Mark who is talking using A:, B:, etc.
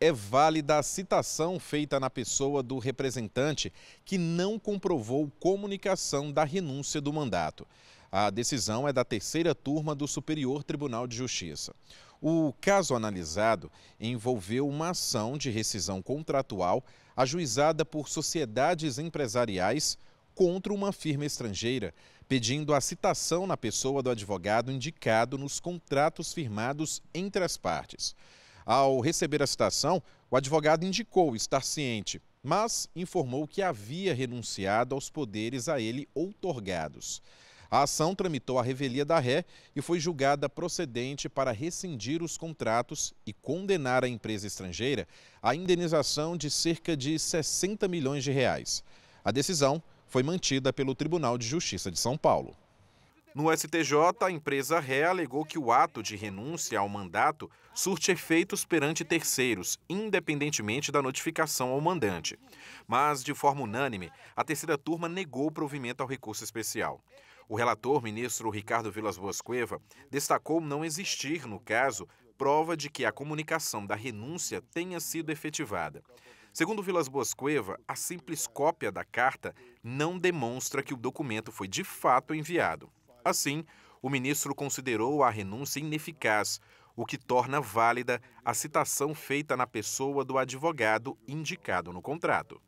A: é válida a citação feita na pessoa do representante que não comprovou comunicação da renúncia do mandato. A decisão é da terceira turma do Superior Tribunal de Justiça. O caso analisado envolveu uma ação de rescisão contratual ajuizada por sociedades empresariais contra uma firma estrangeira, pedindo a citação na pessoa do advogado indicado nos contratos firmados entre as partes. Ao receber a citação, o advogado indicou estar ciente, mas informou que havia renunciado aos poderes a ele outorgados. A ação tramitou a revelia da ré e foi julgada procedente para rescindir os contratos e condenar a empresa estrangeira à indenização de cerca de 60 milhões de reais. A decisão foi mantida pelo Tribunal de Justiça de São Paulo. No STJ, a empresa ré alegou que o ato de renúncia ao mandato surte efeitos perante terceiros, independentemente da notificação ao mandante. Mas, de forma unânime, a terceira turma negou o provimento ao recurso especial. O relator, ministro Ricardo Vilas Boas Cueva, destacou não existir, no caso, prova de que a comunicação da renúncia tenha sido efetivada. Segundo Vilas Boas Cueva, a simples cópia da carta não demonstra que o documento foi de fato enviado. Assim, o ministro considerou a renúncia ineficaz, o que torna válida a citação feita na pessoa do advogado indicado no contrato.